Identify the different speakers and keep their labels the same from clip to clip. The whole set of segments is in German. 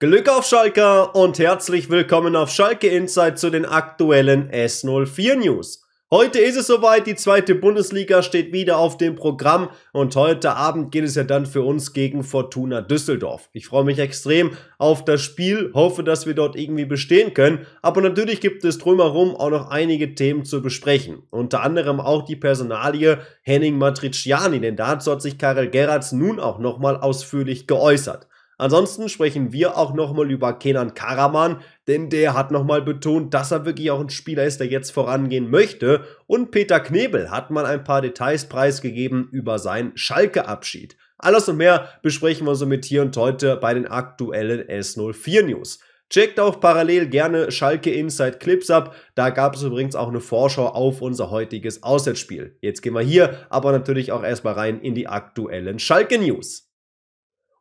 Speaker 1: Glück auf Schalke und herzlich willkommen auf Schalke Insight zu den aktuellen S04 News. Heute ist es soweit, die zweite Bundesliga steht wieder auf dem Programm und heute Abend geht es ja dann für uns gegen Fortuna Düsseldorf. Ich freue mich extrem auf das Spiel, hoffe, dass wir dort irgendwie bestehen können, aber natürlich gibt es drumherum auch noch einige Themen zu besprechen. Unter anderem auch die Personalie Henning Matriciani, denn dazu hat sich Karel Gerrards nun auch nochmal ausführlich geäußert. Ansonsten sprechen wir auch nochmal über Kenan Karaman, denn der hat nochmal betont, dass er wirklich auch ein Spieler ist, der jetzt vorangehen möchte. Und Peter Knebel hat mal ein paar Details preisgegeben über seinen Schalke-Abschied. Alles und mehr besprechen wir somit hier und heute bei den aktuellen S04 News. Checkt auch parallel gerne Schalke Inside Clips ab. Da gab es übrigens auch eine Vorschau auf unser heutiges Auswärtsspiel. Jetzt gehen wir hier aber natürlich auch erstmal rein in die aktuellen Schalke News.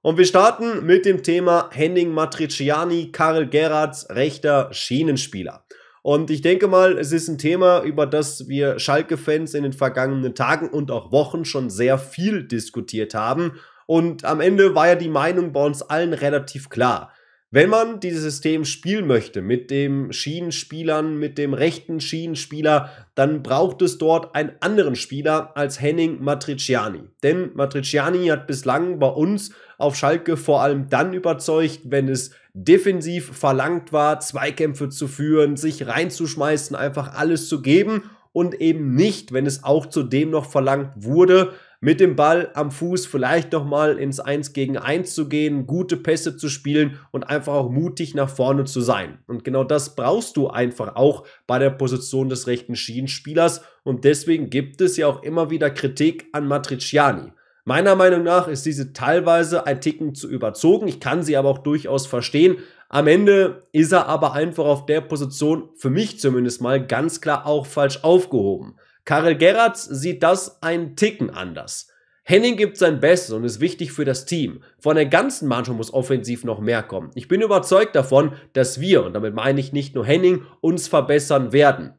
Speaker 1: Und wir starten mit dem Thema Henning Matriciani, Karel Gerards, rechter Schienenspieler. Und ich denke mal, es ist ein Thema, über das wir Schalke-Fans in den vergangenen Tagen und auch Wochen schon sehr viel diskutiert haben. Und am Ende war ja die Meinung bei uns allen relativ klar. Wenn man dieses System spielen möchte mit dem Schienenspielern, mit dem rechten Schienenspieler, dann braucht es dort einen anderen Spieler als Henning Matriciani. Denn Matriciani hat bislang bei uns auf Schalke vor allem dann überzeugt, wenn es defensiv verlangt war, Zweikämpfe zu führen, sich reinzuschmeißen, einfach alles zu geben und eben nicht, wenn es auch zudem noch verlangt wurde, mit dem Ball am Fuß vielleicht nochmal ins 1 gegen 1 zu gehen, gute Pässe zu spielen und einfach auch mutig nach vorne zu sein. Und genau das brauchst du einfach auch bei der Position des rechten Schienenspielers und deswegen gibt es ja auch immer wieder Kritik an Matriciani. Meiner Meinung nach ist diese teilweise ein Ticken zu überzogen. Ich kann sie aber auch durchaus verstehen. Am Ende ist er aber einfach auf der Position, für mich zumindest mal, ganz klar auch falsch aufgehoben. Karel Gerrards sieht das einen Ticken anders. Henning gibt sein Bestes und ist wichtig für das Team. Von der ganzen Mannschaft muss offensiv noch mehr kommen. Ich bin überzeugt davon, dass wir, und damit meine ich nicht nur Henning, uns verbessern werden.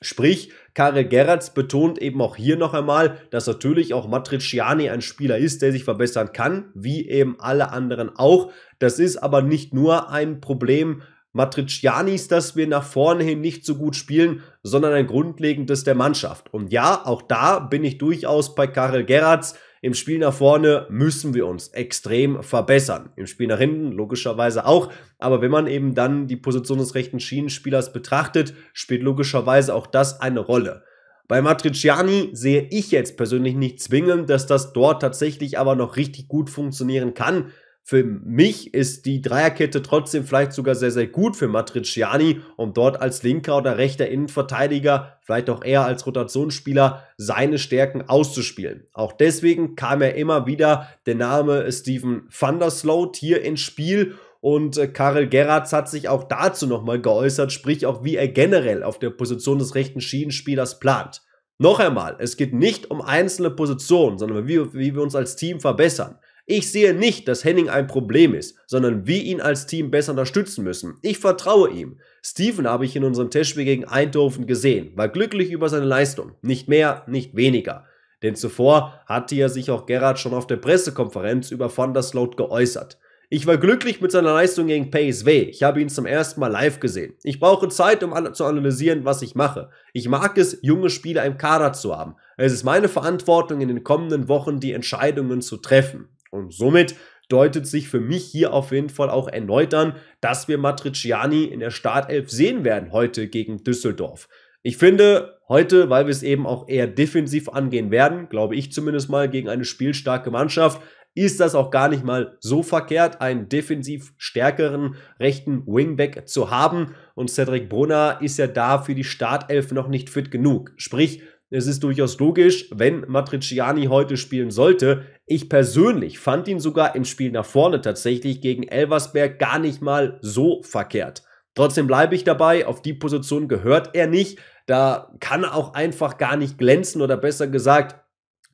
Speaker 1: Sprich, Karel Gerrards betont eben auch hier noch einmal, dass natürlich auch Matriciani ein Spieler ist, der sich verbessern kann, wie eben alle anderen auch. Das ist aber nicht nur ein Problem Matricianis, dass wir nach vorne hin nicht so gut spielen, sondern ein grundlegendes der Mannschaft. Und ja, auch da bin ich durchaus bei Karel Gerrards. Im Spiel nach vorne müssen wir uns extrem verbessern. Im Spiel nach hinten logischerweise auch. Aber wenn man eben dann die Position des rechten Schienenspielers betrachtet, spielt logischerweise auch das eine Rolle. Bei Matriciani sehe ich jetzt persönlich nicht zwingend, dass das dort tatsächlich aber noch richtig gut funktionieren kann. Für mich ist die Dreierkette trotzdem vielleicht sogar sehr, sehr gut für Matriciani, um dort als linker oder rechter Innenverteidiger, vielleicht auch eher als Rotationsspieler, seine Stärken auszuspielen. Auch deswegen kam er immer wieder der Name Steven van der Sloot hier ins Spiel und äh, Karel Gerrards hat sich auch dazu nochmal geäußert, sprich auch wie er generell auf der Position des rechten Schienenspielers plant. Noch einmal, es geht nicht um einzelne Positionen, sondern wie, wie wir uns als Team verbessern. Ich sehe nicht, dass Henning ein Problem ist, sondern wir ihn als Team besser unterstützen müssen. Ich vertraue ihm. Steven habe ich in unserem Testspiel gegen Eindhoven gesehen, war glücklich über seine Leistung. Nicht mehr, nicht weniger. Denn zuvor hatte ja sich auch Gerhard schon auf der Pressekonferenz über Van der Sloot geäußert. Ich war glücklich mit seiner Leistung gegen PSW. Ich habe ihn zum ersten Mal live gesehen. Ich brauche Zeit, um zu analysieren, was ich mache. Ich mag es, junge Spieler im Kader zu haben. Es ist meine Verantwortung, in den kommenden Wochen die Entscheidungen zu treffen. Und somit deutet sich für mich hier auf jeden Fall auch erneut an, dass wir Matriciani in der Startelf sehen werden heute gegen Düsseldorf. Ich finde heute, weil wir es eben auch eher defensiv angehen werden, glaube ich zumindest mal gegen eine spielstarke Mannschaft, ist das auch gar nicht mal so verkehrt, einen defensiv stärkeren rechten Wingback zu haben. Und Cedric Brunner ist ja da für die Startelf noch nicht fit genug. Sprich, es ist durchaus logisch, wenn Matriciani heute spielen sollte. Ich persönlich fand ihn sogar im Spiel nach vorne tatsächlich gegen Elversberg gar nicht mal so verkehrt. Trotzdem bleibe ich dabei, auf die Position gehört er nicht. Da kann er auch einfach gar nicht glänzen oder besser gesagt,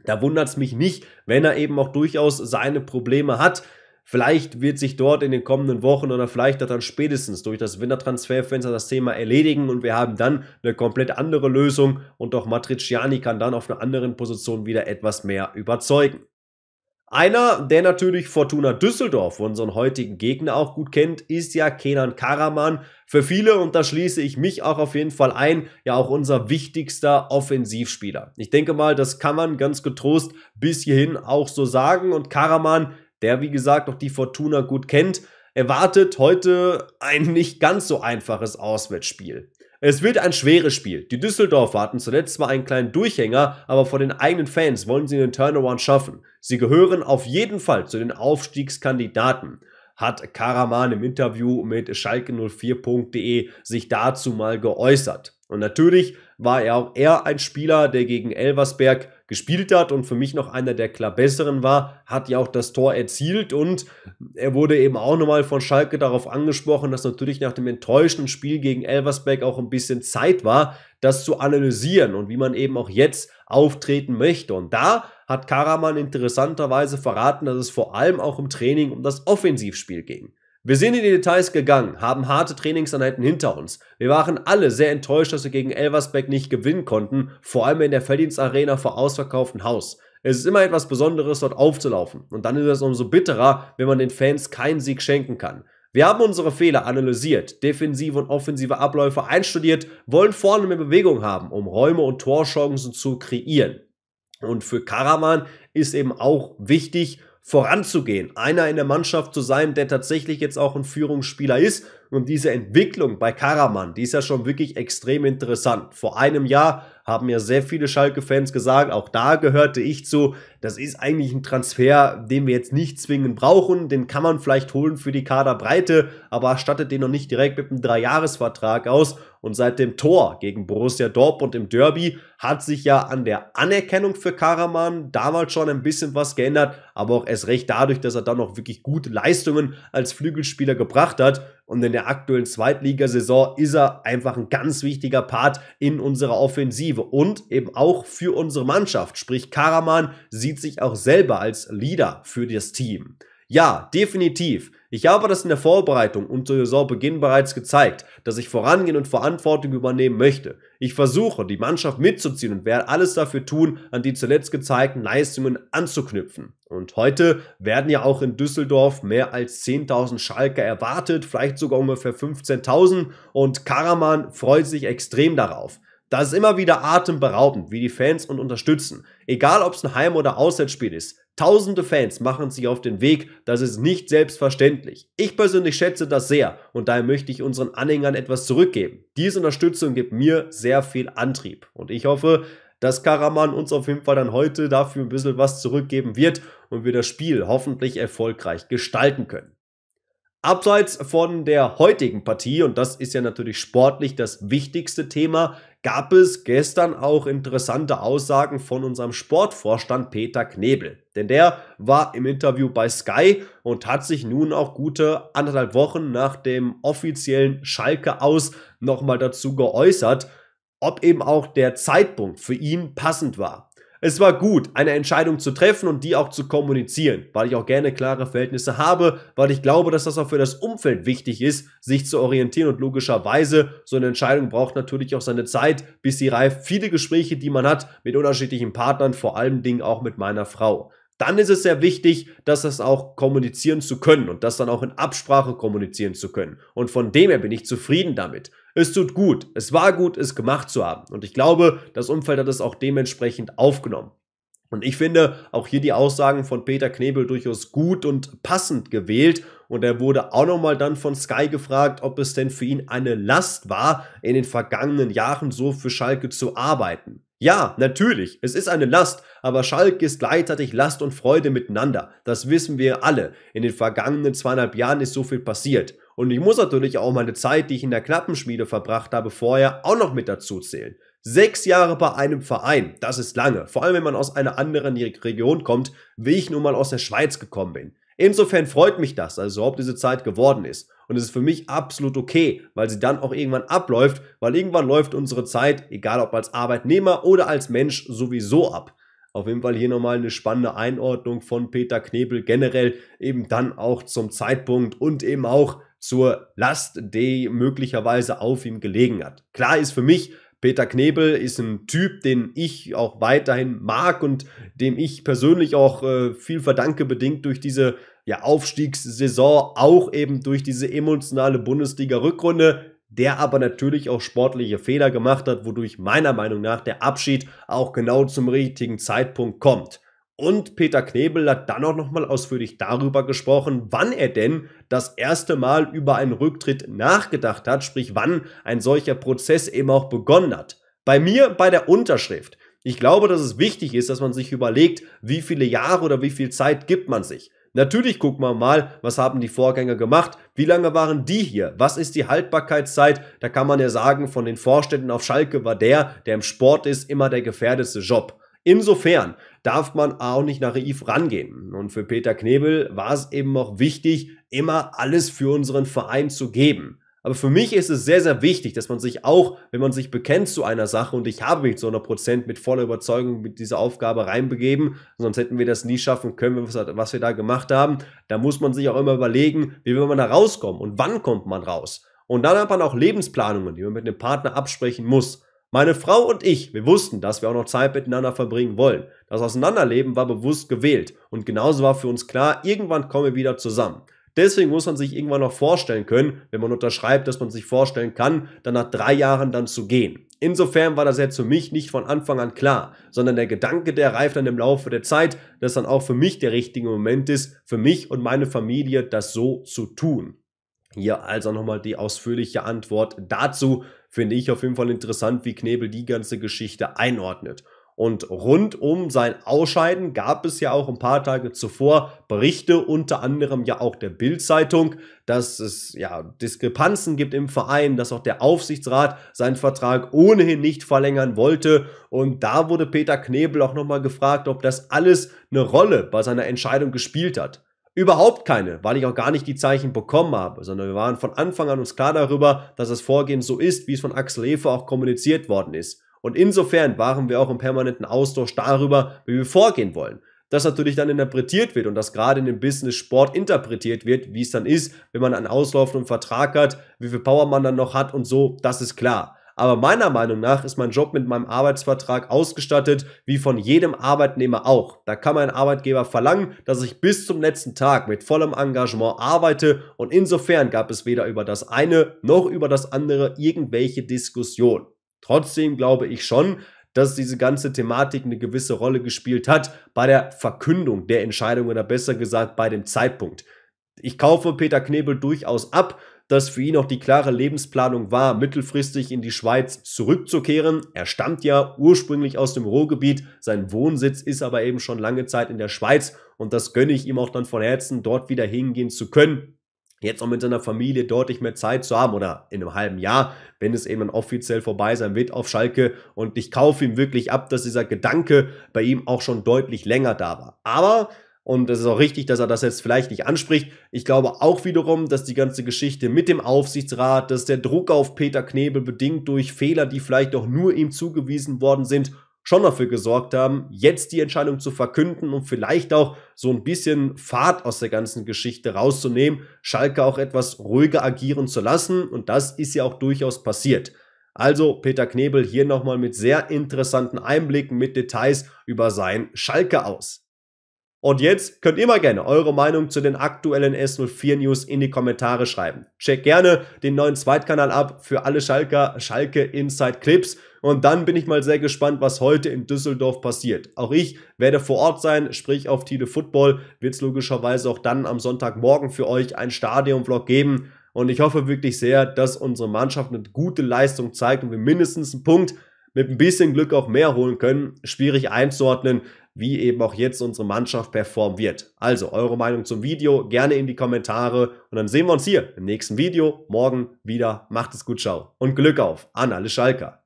Speaker 1: da wundert es mich nicht, wenn er eben auch durchaus seine Probleme hat. Vielleicht wird sich dort in den kommenden Wochen oder vielleicht dann spätestens durch das Wintertransferfenster das Thema erledigen und wir haben dann eine komplett andere Lösung und auch Matriciani kann dann auf einer anderen Position wieder etwas mehr überzeugen. Einer, der natürlich Fortuna Düsseldorf, unseren heutigen Gegner, auch gut kennt, ist ja Kenan Karaman. Für viele, und da schließe ich mich auch auf jeden Fall ein, ja auch unser wichtigster Offensivspieler. Ich denke mal, das kann man ganz getrost bis hierhin auch so sagen. Und Karaman der wie gesagt auch die Fortuna gut kennt, erwartet heute ein nicht ganz so einfaches Auswärtsspiel. Es wird ein schweres Spiel. Die Düsseldorfer hatten zuletzt zwar einen kleinen Durchhänger, aber vor den eigenen Fans wollen sie den Turnaround schaffen. Sie gehören auf jeden Fall zu den Aufstiegskandidaten. Hat Karaman im Interview mit schalke04.de sich dazu mal geäußert. Und natürlich war er auch er ein Spieler, der gegen Elversberg gespielt hat und für mich noch einer der klar besseren war, hat ja auch das Tor erzielt und er wurde eben auch nochmal von Schalke darauf angesprochen, dass natürlich nach dem enttäuschenden Spiel gegen Elversberg auch ein bisschen Zeit war, das zu analysieren und wie man eben auch jetzt auftreten möchte. Und da hat Karaman interessanterweise verraten, dass es vor allem auch im Training um das Offensivspiel ging. Wir sind in die Details gegangen, haben harte Trainingseinheiten hinter uns. Wir waren alle sehr enttäuscht, dass wir gegen Elversberg nicht gewinnen konnten, vor allem in der Verdienstarena vor ausverkauftem Haus. Es ist immer etwas Besonderes, dort aufzulaufen. Und dann ist es umso bitterer, wenn man den Fans keinen Sieg schenken kann. Wir haben unsere Fehler analysiert, defensive und offensive Abläufe einstudiert, wollen vorne mehr Bewegung haben, um Räume und Torchancen zu kreieren. Und für Karaman ist eben auch wichtig, voranzugehen, einer in der Mannschaft zu sein, der tatsächlich jetzt auch ein Führungsspieler ist und diese Entwicklung bei Karaman, die ist ja schon wirklich extrem interessant. Vor einem Jahr haben ja sehr viele Schalke-Fans gesagt, auch da gehörte ich zu, das ist eigentlich ein Transfer, den wir jetzt nicht zwingend brauchen, den kann man vielleicht holen für die Kaderbreite, aber stattet den noch nicht direkt mit einem Dreijahresvertrag aus. Und seit dem Tor gegen Borussia Dortmund im Derby hat sich ja an der Anerkennung für Karaman damals schon ein bisschen was geändert, aber auch erst recht dadurch, dass er dann noch wirklich gute Leistungen als Flügelspieler gebracht hat. Und in der aktuellen Zweitligasaison ist er einfach ein ganz wichtiger Part in unserer Offensive und eben auch für unsere Mannschaft. Sprich, Karaman sieht sich auch selber als Leader für das Team. Ja, definitiv. Ich habe das in der Vorbereitung und zu Saisonbeginn bereits gezeigt, dass ich vorangehen und Verantwortung übernehmen möchte. Ich versuche, die Mannschaft mitzuziehen und werde alles dafür tun, an die zuletzt gezeigten Leistungen anzuknüpfen. Und heute werden ja auch in Düsseldorf mehr als 10.000 Schalker erwartet, vielleicht sogar ungefähr 15.000. Und Karaman freut sich extrem darauf. Das ist immer wieder atemberaubend, wie die Fans und unterstützen. Egal ob es ein Heim- oder Auswärtsspiel ist, tausende Fans machen sich auf den Weg, das ist nicht selbstverständlich. Ich persönlich schätze das sehr und daher möchte ich unseren Anhängern etwas zurückgeben. Diese Unterstützung gibt mir sehr viel Antrieb und ich hoffe, dass Karaman uns auf jeden Fall dann heute dafür ein bisschen was zurückgeben wird und wir das Spiel hoffentlich erfolgreich gestalten können. Abseits von der heutigen Partie, und das ist ja natürlich sportlich das wichtigste Thema, gab es gestern auch interessante Aussagen von unserem Sportvorstand Peter Knebel. Denn der war im Interview bei Sky und hat sich nun auch gute anderthalb Wochen nach dem offiziellen Schalke aus nochmal dazu geäußert ob eben auch der Zeitpunkt für ihn passend war. Es war gut, eine Entscheidung zu treffen und die auch zu kommunizieren, weil ich auch gerne klare Verhältnisse habe, weil ich glaube, dass das auch für das Umfeld wichtig ist, sich zu orientieren und logischerweise so eine Entscheidung braucht natürlich auch seine Zeit, bis sie reift. Viele Gespräche, die man hat mit unterschiedlichen Partnern, vor allen Dingen auch mit meiner Frau dann ist es sehr wichtig, dass das auch kommunizieren zu können und das dann auch in Absprache kommunizieren zu können. Und von dem her bin ich zufrieden damit. Es tut gut, es war gut, es gemacht zu haben. Und ich glaube, das Umfeld hat es auch dementsprechend aufgenommen. Und ich finde auch hier die Aussagen von Peter Knebel durchaus gut und passend gewählt. Und er wurde auch nochmal dann von Sky gefragt, ob es denn für ihn eine Last war, in den vergangenen Jahren so für Schalke zu arbeiten. Ja, natürlich, es ist eine Last, aber Schalke ist gleichzeitig Last und Freude miteinander. Das wissen wir alle. In den vergangenen zweieinhalb Jahren ist so viel passiert. Und ich muss natürlich auch meine Zeit, die ich in der Knappenschmiede verbracht habe, vorher auch noch mit dazu zählen. Sechs Jahre bei einem Verein, das ist lange, vor allem wenn man aus einer anderen Region kommt, wie ich nun mal aus der Schweiz gekommen bin. Insofern freut mich das, also ob diese Zeit geworden ist. Und es ist für mich absolut okay, weil sie dann auch irgendwann abläuft, weil irgendwann läuft unsere Zeit, egal ob als Arbeitnehmer oder als Mensch, sowieso ab. Auf jeden Fall hier nochmal eine spannende Einordnung von Peter Knebel generell eben dann auch zum Zeitpunkt und eben auch zur Last, die möglicherweise auf ihm gelegen hat. Klar ist für mich, Peter Knebel ist ein Typ, den ich auch weiterhin mag und dem ich persönlich auch äh, viel verdanke, bedingt durch diese ja, Aufstiegssaison, auch eben durch diese emotionale Bundesliga-Rückrunde, der aber natürlich auch sportliche Fehler gemacht hat, wodurch meiner Meinung nach der Abschied auch genau zum richtigen Zeitpunkt kommt. Und Peter Knebel hat dann auch nochmal ausführlich darüber gesprochen, wann er denn das erste Mal über einen Rücktritt nachgedacht hat, sprich wann ein solcher Prozess eben auch begonnen hat. Bei mir bei der Unterschrift. Ich glaube, dass es wichtig ist, dass man sich überlegt, wie viele Jahre oder wie viel Zeit gibt man sich. Natürlich gucken wir mal, was haben die Vorgänger gemacht, wie lange waren die hier, was ist die Haltbarkeitszeit, da kann man ja sagen, von den Vorständen auf Schalke war der, der im Sport ist, immer der gefährdetste Job. Insofern darf man auch nicht naiv rangehen. Und für Peter Knebel war es eben auch wichtig, immer alles für unseren Verein zu geben. Aber für mich ist es sehr, sehr wichtig, dass man sich auch, wenn man sich bekennt zu einer Sache, und ich habe mich zu 100% mit voller Überzeugung mit dieser Aufgabe reinbegeben, sonst hätten wir das nie schaffen können, was wir da gemacht haben, da muss man sich auch immer überlegen, wie will man da rauskommen und wann kommt man raus. Und dann hat man auch Lebensplanungen, die man mit dem Partner absprechen muss. Meine Frau und ich, wir wussten, dass wir auch noch Zeit miteinander verbringen wollen. Das Auseinanderleben war bewusst gewählt und genauso war für uns klar, irgendwann kommen wir wieder zusammen. Deswegen muss man sich irgendwann noch vorstellen können, wenn man unterschreibt, dass man sich vorstellen kann, dann nach drei Jahren dann zu gehen. Insofern war das jetzt für mich nicht von Anfang an klar, sondern der Gedanke, der reift dann im Laufe der Zeit, dass dann auch für mich der richtige Moment ist, für mich und meine Familie das so zu tun. Hier also nochmal die ausführliche Antwort dazu. Finde ich auf jeden Fall interessant, wie Knebel die ganze Geschichte einordnet. Und rund um sein Ausscheiden gab es ja auch ein paar Tage zuvor Berichte, unter anderem ja auch der Bild-Zeitung, dass es ja Diskrepanzen gibt im Verein, dass auch der Aufsichtsrat seinen Vertrag ohnehin nicht verlängern wollte. Und da wurde Peter Knebel auch nochmal gefragt, ob das alles eine Rolle bei seiner Entscheidung gespielt hat. Überhaupt keine, weil ich auch gar nicht die Zeichen bekommen habe, sondern wir waren von Anfang an uns klar darüber, dass das Vorgehen so ist, wie es von Axel Hefer auch kommuniziert worden ist. Und insofern waren wir auch im permanenten Austausch darüber, wie wir vorgehen wollen. Das natürlich dann interpretiert wird und das gerade in dem Business Sport interpretiert wird, wie es dann ist, wenn man einen auslaufenden Vertrag hat, wie viel Power man dann noch hat und so, das ist klar. Aber meiner Meinung nach ist mein Job mit meinem Arbeitsvertrag ausgestattet, wie von jedem Arbeitnehmer auch. Da kann mein Arbeitgeber verlangen, dass ich bis zum letzten Tag mit vollem Engagement arbeite und insofern gab es weder über das eine noch über das andere irgendwelche Diskussion. Trotzdem glaube ich schon, dass diese ganze Thematik eine gewisse Rolle gespielt hat bei der Verkündung der Entscheidung oder besser gesagt bei dem Zeitpunkt. Ich kaufe Peter Knebel durchaus ab, dass für ihn auch die klare Lebensplanung war, mittelfristig in die Schweiz zurückzukehren. Er stammt ja ursprünglich aus dem Ruhrgebiet, sein Wohnsitz ist aber eben schon lange Zeit in der Schweiz und das gönne ich ihm auch dann von Herzen, dort wieder hingehen zu können jetzt auch mit seiner Familie deutlich mehr Zeit zu haben oder in einem halben Jahr, wenn es eben dann offiziell vorbei sein wird auf Schalke. Und ich kaufe ihm wirklich ab, dass dieser Gedanke bei ihm auch schon deutlich länger da war. Aber und das ist auch richtig, dass er das jetzt vielleicht nicht anspricht. Ich glaube auch wiederum, dass die ganze Geschichte mit dem Aufsichtsrat, dass der Druck auf Peter Knebel bedingt durch Fehler, die vielleicht auch nur ihm zugewiesen worden sind, schon dafür gesorgt haben, jetzt die Entscheidung zu verkünden und vielleicht auch so ein bisschen Fahrt aus der ganzen Geschichte rauszunehmen, Schalke auch etwas ruhiger agieren zu lassen und das ist ja auch durchaus passiert. Also Peter Knebel hier nochmal mit sehr interessanten Einblicken, mit Details über sein Schalke aus. Und jetzt könnt ihr mal gerne eure Meinung zu den aktuellen S04 News in die Kommentare schreiben. Checkt gerne den neuen Zweitkanal ab für alle Schalker, Schalke Inside Clips. Und dann bin ich mal sehr gespannt, was heute in Düsseldorf passiert. Auch ich werde vor Ort sein, sprich auf Tide Football wird es logischerweise auch dann am Sonntagmorgen für euch einen Stadion-Vlog geben. Und ich hoffe wirklich sehr, dass unsere Mannschaft eine gute Leistung zeigt und wir mindestens einen Punkt mit ein bisschen Glück auch mehr holen können. Schwierig einzuordnen, wie eben auch jetzt unsere Mannschaft performen wird. Also eure Meinung zum Video gerne in die Kommentare und dann sehen wir uns hier im nächsten Video morgen wieder. Macht es gut, ciao und Glück auf an alle Schalker.